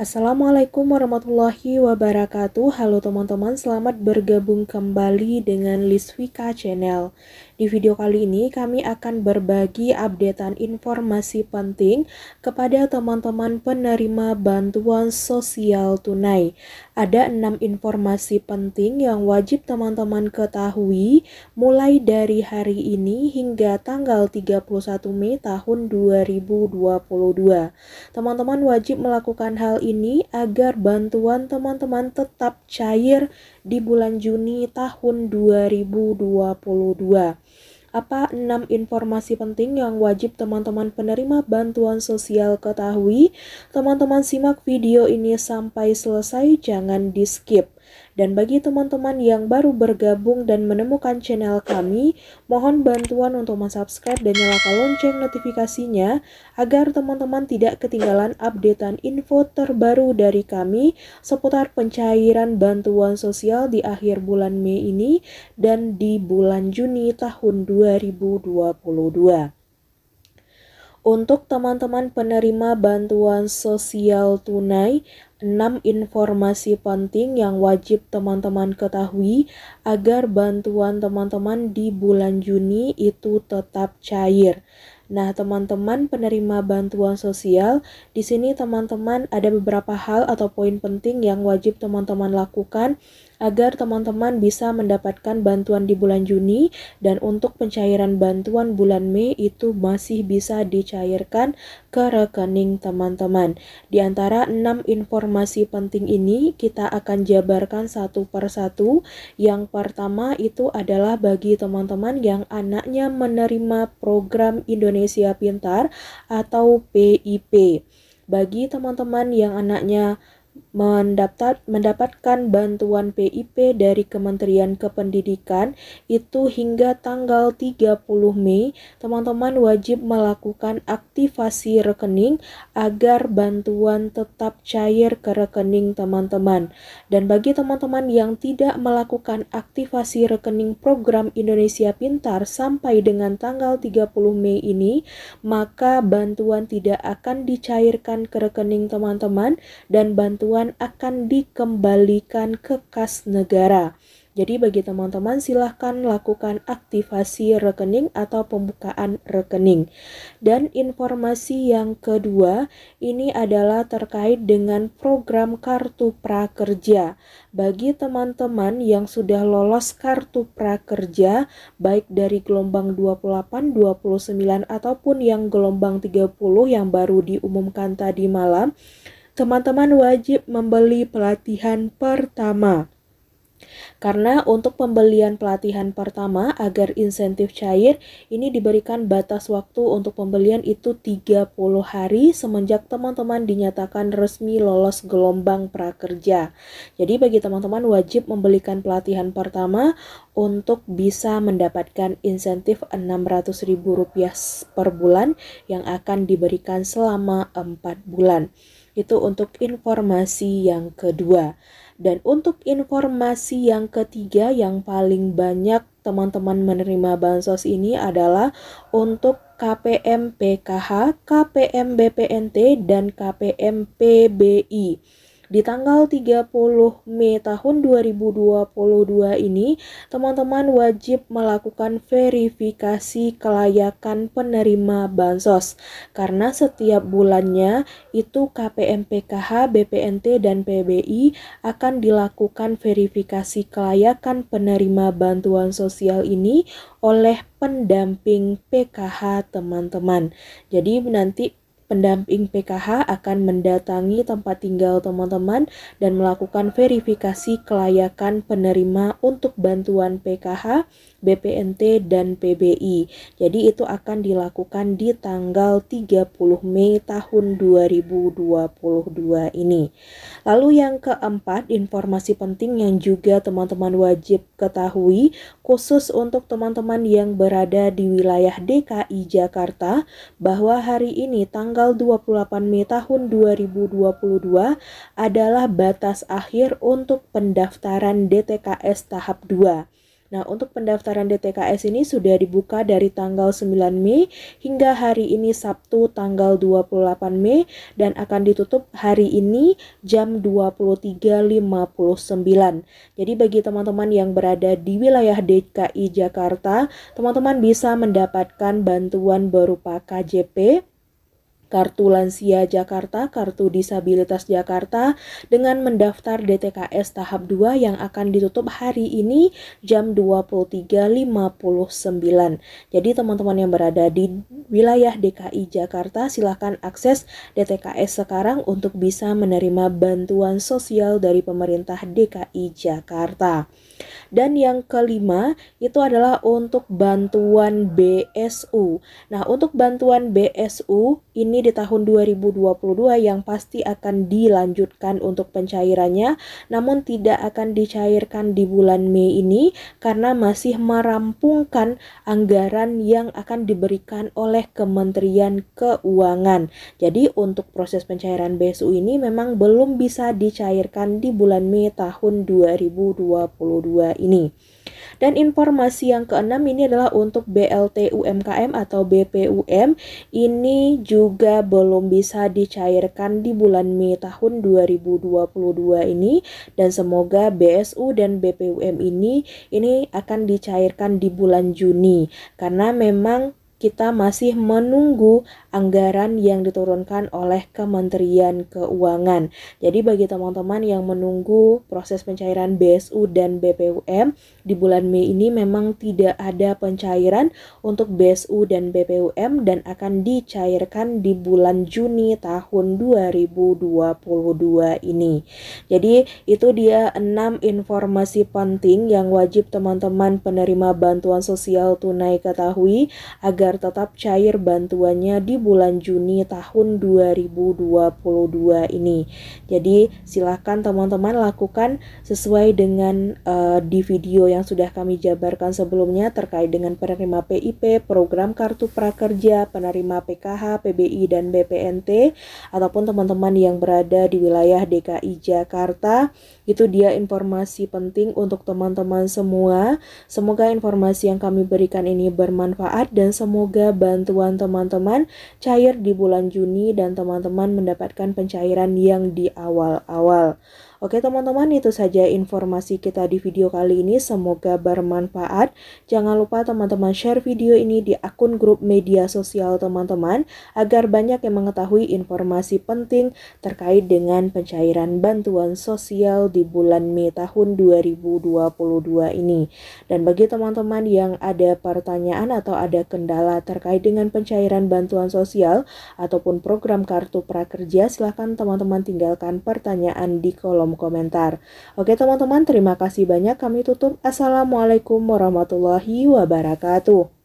Assalamualaikum warahmatullahi wabarakatuh Halo teman-teman, selamat bergabung kembali dengan Liswika Channel di video kali ini kami akan berbagi updatean informasi penting kepada teman-teman penerima bantuan sosial tunai. Ada enam informasi penting yang wajib teman-teman ketahui mulai dari hari ini hingga tanggal 31 Mei tahun 2022. Teman-teman wajib melakukan hal ini agar bantuan teman-teman tetap cair di bulan Juni tahun 2022. Apa enam informasi penting yang wajib teman-teman penerima bantuan sosial ketahui? Teman-teman simak video ini sampai selesai, jangan di skip. Dan bagi teman-teman yang baru bergabung dan menemukan channel kami, mohon bantuan untuk subscribe dan nyalakan lonceng notifikasinya agar teman-teman tidak ketinggalan updatean info terbaru dari kami seputar pencairan bantuan sosial di akhir bulan Mei ini dan di bulan Juni tahun 2022. Untuk teman-teman penerima bantuan sosial tunai, 6 informasi penting yang wajib teman-teman ketahui agar bantuan teman-teman di bulan Juni itu tetap cair. Nah, teman-teman penerima bantuan sosial, di sini teman-teman ada beberapa hal atau poin penting yang wajib teman-teman lakukan agar teman-teman bisa mendapatkan bantuan di bulan Juni dan untuk pencairan bantuan bulan Mei itu masih bisa dicairkan ke rekening teman-teman. Di antara 6 informasi penting ini kita akan jabarkan satu per satu. Yang pertama itu adalah bagi teman-teman yang anaknya menerima program Indonesia Pintar atau PIP. Bagi teman-teman yang anaknya mendapat, mendapatkan bantuan PIP dari Kementerian Kependidikan itu hingga tanggal 30 Mei, teman-teman wajib melakukan aktivasi rekening agar bantuan tetap cair ke rekening teman-teman. Dan bagi teman-teman yang tidak melakukan aktivasi rekening program Indonesia Pintar sampai dengan tanggal 30 Mei ini, maka bantuan tidak akan dicairkan ke rekening teman-teman dan bantuan bantuan akan dikembalikan ke kas negara. Jadi bagi teman-teman silahkan lakukan aktivasi rekening atau pembukaan rekening. Dan informasi yang kedua ini adalah terkait dengan program kartu prakerja. Bagi teman-teman yang sudah lolos kartu prakerja baik dari gelombang 28, 29 ataupun yang gelombang 30 yang baru diumumkan tadi malam teman-teman wajib membeli pelatihan pertama. Karena untuk pembelian pelatihan pertama agar insentif cair ini diberikan batas waktu untuk pembelian itu 30 hari semenjak teman-teman dinyatakan resmi lolos gelombang prakerja. Jadi bagi teman-teman wajib membelikan pelatihan pertama untuk bisa mendapatkan insentif Rp600.000 per bulan yang akan diberikan selama 4 bulan. Itu untuk informasi yang kedua. Dan untuk informasi yang ketiga yang paling banyak teman-teman menerima bansos ini adalah untuk KPM PKH, KPM BPNT, dan KPM PBI. Di tanggal 30 Mei tahun 2022 ini, teman-teman wajib melakukan verifikasi kelayakan penerima bansos karena setiap bulannya itu PKH, BPNT dan PBI akan dilakukan verifikasi kelayakan penerima bantuan sosial ini oleh pendamping PKH teman-teman. Jadi nanti pendamping PKH akan mendatangi tempat tinggal teman-teman dan melakukan verifikasi kelayakan penerima untuk bantuan PKH, BPNT, dan PBI. Jadi itu akan dilakukan di tanggal 30 Mei tahun 2022 ini. Lalu yang keempat, informasi penting yang juga teman-teman wajib ketahui khusus untuk teman-teman yang berada di wilayah DKI Jakarta bahwa hari ini tanggal tanggal 28 Mei tahun 2022 adalah batas akhir untuk pendaftaran DTKS tahap 2. Nah, untuk pendaftaran DTKS ini sudah dibuka dari tanggal 9 Mei hingga hari ini Sabtu tanggal 28 Mei dan akan ditutup hari ini jam 23.59. Jadi bagi teman-teman yang berada di wilayah DKI Jakarta, teman-teman bisa mendapatkan bantuan berupa KJP Kartu Lansia Jakarta, Kartu Disabilitas Jakarta dengan mendaftar DTKS tahap 2 yang akan ditutup hari ini jam 23.59. Jadi teman-teman yang berada di wilayah DKI Jakarta silahkan akses DTKS sekarang untuk bisa menerima bantuan sosial dari pemerintah DKI Jakarta. Dan yang kelima itu adalah untuk bantuan BSU. Nah, untuk bantuan BSU ini di tahun 2022 yang pasti akan dilanjutkan untuk pencairannya namun tidak akan dicairkan di bulan Mei ini karena masih merampungkan anggaran yang akan diberikan oleh Kementerian Keuangan. Jadi untuk proses pencairan BSU ini memang belum bisa dicairkan di bulan Mei tahun 2022 ini. Dan informasi yang keenam ini adalah untuk BLT UMKM atau BPUM ini juga belum bisa dicairkan di bulan Mei tahun 2022 ini dan semoga BSU dan BPUM ini ini akan dicairkan di bulan Juni karena memang kita masih menunggu anggaran yang diturunkan oleh Kementerian Keuangan. Jadi bagi teman-teman yang menunggu proses pencairan BSU dan BPUM di bulan Mei ini memang tidak ada pencairan untuk BSU dan BPUM dan akan dicairkan di bulan Juni tahun 2022 ini. Jadi itu dia 6 informasi penting yang wajib teman-teman penerima bantuan sosial tunai ketahui agar agar tetap cair bantuannya di bulan Juni tahun 2022 ini. Jadi silahkan teman-teman lakukan sesuai dengan uh, di video yang sudah kami jabarkan sebelumnya terkait dengan penerima PIP, program kartu prakerja, penerima PKH, PBI dan BPNT ataupun teman-teman yang berada di wilayah DKI Jakarta. Itu dia informasi penting untuk teman-teman semua. Semoga informasi yang kami berikan ini bermanfaat dan semua Semoga bantuan teman-teman cair di bulan Juni dan teman-teman mendapatkan pencairan yang di awal-awal. Oke teman-teman itu saja informasi kita di video kali ini semoga bermanfaat. Jangan lupa teman-teman share video ini di akun grup media sosial teman-teman agar banyak yang mengetahui informasi penting terkait dengan pencairan bantuan sosial di bulan Mei tahun 2022 ini. Dan bagi teman-teman yang ada pertanyaan atau ada kendala terkait dengan pencairan bantuan sosial ataupun program kartu prakerja silahkan teman-teman tinggalkan pertanyaan di kolom kolom komentar. Oke teman-teman, terima kasih banyak. Kami tutup. Assalamualaikum warahmatullahi wabarakatuh.